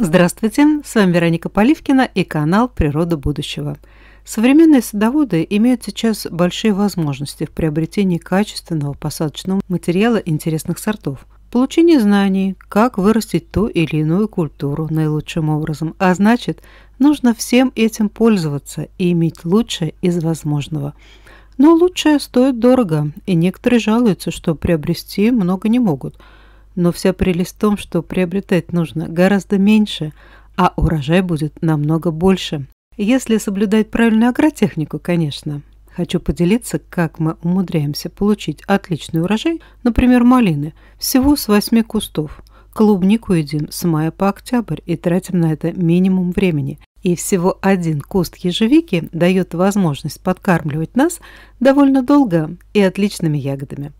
Здравствуйте, с вами Вероника Поливкина и канал «Природа будущего». Современные садоводы имеют сейчас большие возможности в приобретении качественного посадочного материала интересных сортов, получении знаний, как вырастить ту или иную культуру наилучшим образом, а значит, нужно всем этим пользоваться и иметь лучшее из возможного. Но лучшее стоит дорого, и некоторые жалуются, что приобрести много не могут – но вся прелесть в том, что приобретать нужно гораздо меньше, а урожай будет намного больше. Если соблюдать правильную агротехнику, конечно. Хочу поделиться, как мы умудряемся получить отличный урожай, например, малины, всего с 8 кустов. Клубнику едим с мая по октябрь и тратим на это минимум времени. И всего один куст ежевики дает возможность подкармливать нас довольно долго и отличными ягодами.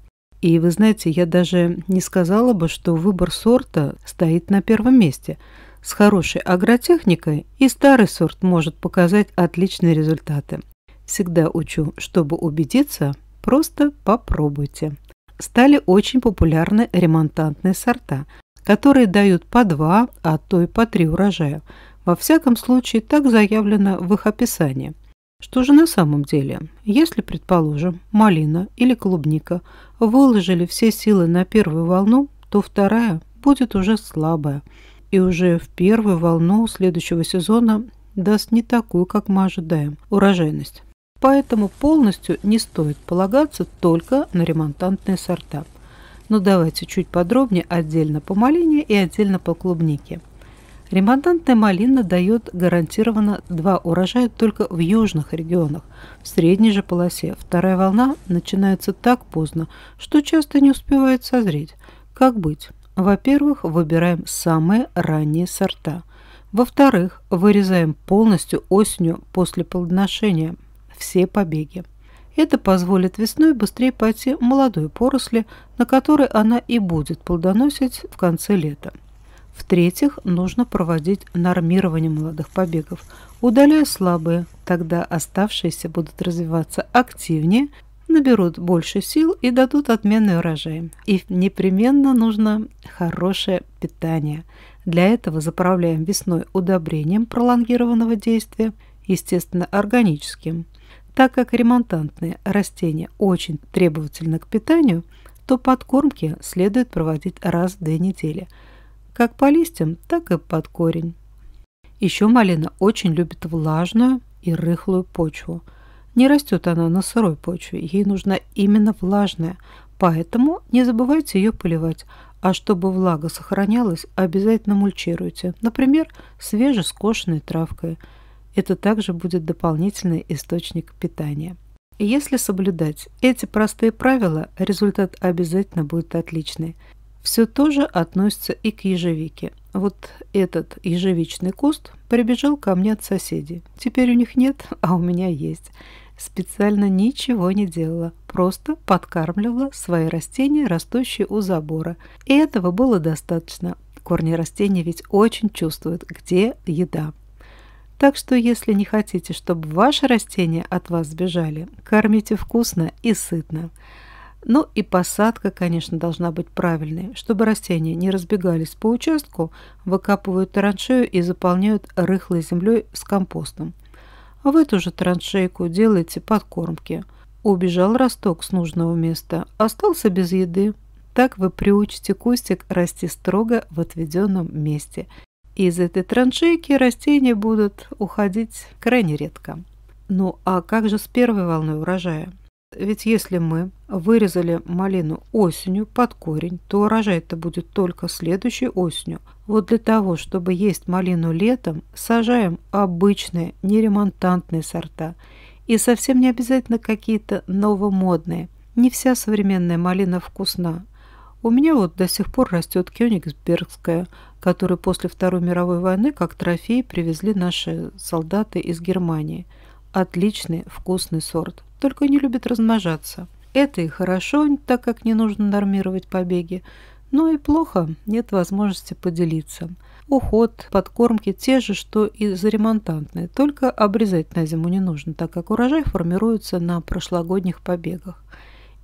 И вы знаете, я даже не сказала бы, что выбор сорта стоит на первом месте. С хорошей агротехникой и старый сорт может показать отличные результаты. Всегда учу, чтобы убедиться, просто попробуйте. Стали очень популярны ремонтантные сорта, которые дают по два, а то и по три урожая. Во всяком случае, так заявлено в их описании – что же на самом деле? Если, предположим, малина или клубника выложили все силы на первую волну, то вторая будет уже слабая. И уже в первую волну следующего сезона даст не такую, как мы ожидаем, урожайность. Поэтому полностью не стоит полагаться только на ремонтантные сорта. Но давайте чуть подробнее отдельно по малине и отдельно по клубнике. Ремонтантная малина дает гарантированно два урожая только в южных регионах. В средней же полосе вторая волна начинается так поздно, что часто не успевает созреть. Как быть? Во-первых, выбираем самые ранние сорта. Во-вторых, вырезаем полностью осенью после плодоношения все побеги. Это позволит весной быстрее пойти молодой поросли, на которой она и будет плодоносить в конце лета. В-третьих, нужно проводить нормирование молодых побегов, удаляя слабые, тогда оставшиеся будут развиваться активнее, наберут больше сил и дадут отменный урожай. И непременно нужно хорошее питание. Для этого заправляем весной удобрением пролонгированного действия, естественно, органическим. Так как ремонтантные растения очень требовательны к питанию, то подкормки следует проводить раз в две недели – как по листьям, так и под корень. Еще малина очень любит влажную и рыхлую почву. Не растет она на сырой почве, ей нужна именно влажная, поэтому не забывайте ее поливать. А чтобы влага сохранялась, обязательно мульчируйте, например, свежескошенной травкой. Это также будет дополнительный источник питания. Если соблюдать эти простые правила, результат обязательно будет отличный все тоже относится и к ежевике. Вот этот ежевичный куст прибежал ко мне от соседей. Теперь у них нет, а у меня есть. Специально ничего не делала, просто подкармливала свои растения, растущие у забора. И этого было достаточно. Корни растений ведь очень чувствуют, где еда. Так что, если не хотите, чтобы ваши растения от вас сбежали, кормите вкусно и сытно. Ну и посадка, конечно, должна быть правильной. Чтобы растения не разбегались по участку, выкапывают траншею и заполняют рыхлой землей с компостом. А в эту же траншейку делайте подкормки. Убежал росток с нужного места, остался без еды. Так вы приучите кустик расти строго в отведенном месте. Из этой траншейки растения будут уходить крайне редко. Ну а как же с первой волной урожая? Ведь если мы вырезали малину осенью под корень, то урожай это будет только следующей осенью. Вот для того, чтобы есть малину летом, сажаем обычные, неремонтантные сорта. И совсем не обязательно какие-то новомодные. Не вся современная малина вкусна. У меня вот до сих пор растет кёнигсбергская, которую после Второй мировой войны как трофей привезли наши солдаты из Германии – Отличный вкусный сорт, только не любит размножаться. Это и хорошо, так как не нужно нормировать побеги, но ну и плохо, нет возможности поделиться. Уход, подкормки те же, что и за ремонтантные, только обрезать на зиму не нужно, так как урожай формируется на прошлогодних побегах.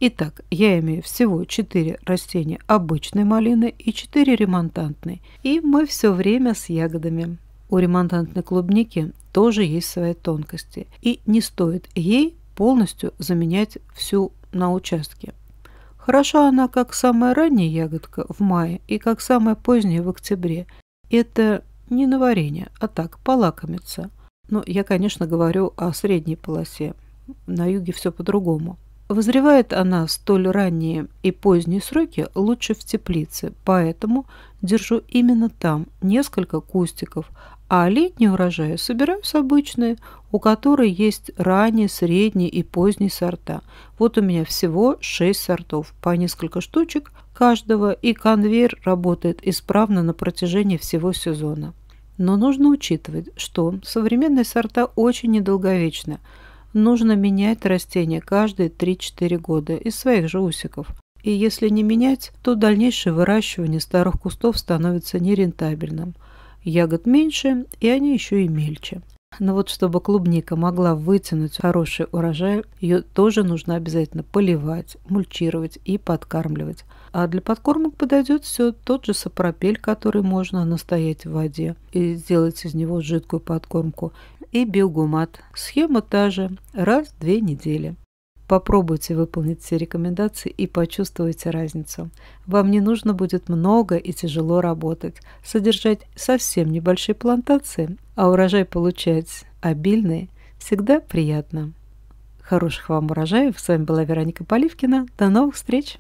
Итак, я имею всего 4 растения обычной малины и 4 ремонтантной, и мы все время с ягодами у ремонтантной клубники тоже есть свои тонкости. И не стоит ей полностью заменять всю на участке. Хороша она как самая ранняя ягодка в мае и как самая поздняя в октябре. Это не на варенье, а так, полакомиться. Но я, конечно, говорю о средней полосе. На юге все по-другому. Возревает она столь ранние и поздние сроки лучше в теплице, поэтому держу именно там несколько кустиков, а летние урожаи собираю с обычной, у которой есть ранние, средние и поздние сорта. Вот у меня всего 6 сортов, по несколько штучек каждого, и конвейер работает исправно на протяжении всего сезона. Но нужно учитывать, что современные сорта очень недолговечны. Нужно менять растения каждые 3-4 года из своих же усиков – и если не менять, то дальнейшее выращивание старых кустов становится нерентабельным. Ягод меньше, и они еще и мельче. Но вот чтобы клубника могла вытянуть хороший урожай, ее тоже нужно обязательно поливать, мульчировать и подкармливать. А для подкормок подойдет все тот же сапропель, который можно настоять в воде и сделать из него жидкую подкормку, и биогумат. Схема та же, раз в две недели. Попробуйте выполнить все рекомендации и почувствуйте разницу. Вам не нужно будет много и тяжело работать, содержать совсем небольшие плантации, а урожай получать обильный всегда приятно. Хороших вам урожаев! С вами была Вероника Поливкина. До новых встреч!